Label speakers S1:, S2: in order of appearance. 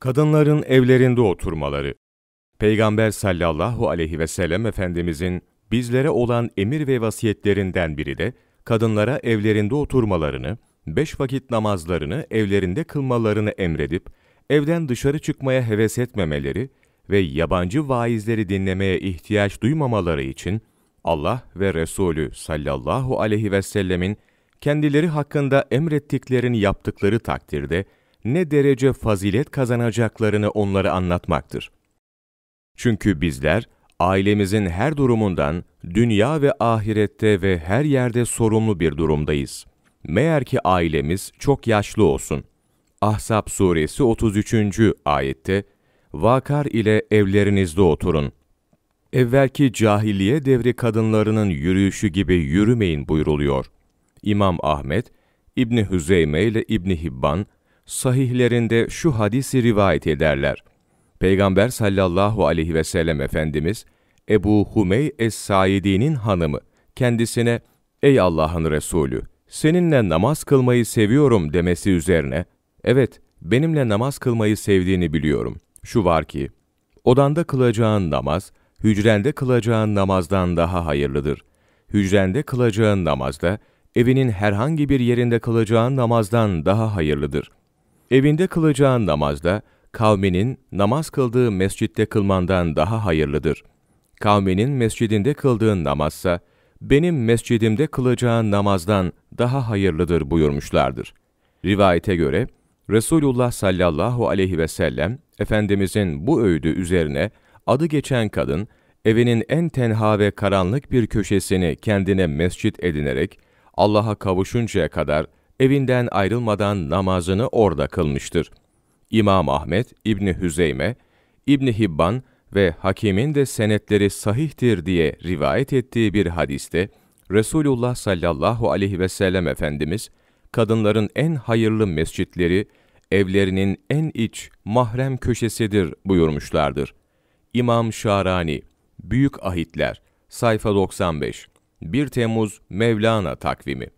S1: kadınların evlerinde oturmaları. Peygamber sallallahu aleyhi ve sellem Efendimizin bizlere olan emir ve vasiyetlerinden biri de kadınlara evlerinde oturmalarını, beş vakit namazlarını evlerinde kılmalarını emredip, evden dışarı çıkmaya heves etmemeleri ve yabancı vaizleri dinlemeye ihtiyaç duymamaları için Allah ve Resulü sallallahu aleyhi ve sellemin kendileri hakkında emrettiklerini yaptıkları takdirde ne derece fazilet kazanacaklarını onlara anlatmaktır. Çünkü bizler ailemizin her durumundan dünya ve ahirette ve her yerde sorumlu bir durumdayız. Meğer ki ailemiz çok yaşlı olsun. Ahsap suresi 33. ayette Vakar ile evlerinizde oturun. Evvelki cahiliye devri kadınlarının yürüyüşü gibi yürümeyin buyruluyor. İmam Ahmet, İbni Hüzeyme ile İbni Hibban sahihlerinde şu hadisi rivayet ederler. Peygamber sallallahu aleyhi ve sellem Efendimiz, Ebu Humey Es-Saidi'nin hanımı, kendisine, ''Ey Allah'ın Resulü, seninle namaz kılmayı seviyorum.'' demesi üzerine, ''Evet, benimle namaz kılmayı sevdiğini biliyorum. Şu var ki, odanda kılacağın namaz, hücrende kılacağın namazdan daha hayırlıdır. Hücrende kılacağın namazda, evinin herhangi bir yerinde kılacağın namazdan daha hayırlıdır. Evinde kılacağın namazda, kavminin namaz kıldığı mescitte kılmandan daha hayırlıdır. Kavminin mescidinde kıldığın namazsa, benim mescidimde kılacağın namazdan daha hayırlıdır buyurmuşlardır. Rivayete göre, Resulullah sallallahu aleyhi ve sellem, Efendimizin bu öğüdü üzerine adı geçen kadın, evinin en tenha ve karanlık bir köşesini kendine mescit edinerek, Allah'a kavuşuncaya kadar evinden ayrılmadan namazını orada kılmıştır. İmam Ahmet, İbni Hüzeyme, İbni Hibban ve Hakim'in de senetleri sahihtir diye rivayet ettiği bir hadiste, Resulullah sallallahu aleyhi ve sellem Efendimiz, kadınların en hayırlı mescitleri, evlerinin en iç, mahrem köşesidir buyurmuşlardır. İmam Şarani, Büyük Ahitler, sayfa 95, 1 Temmuz Mevlana takvimi.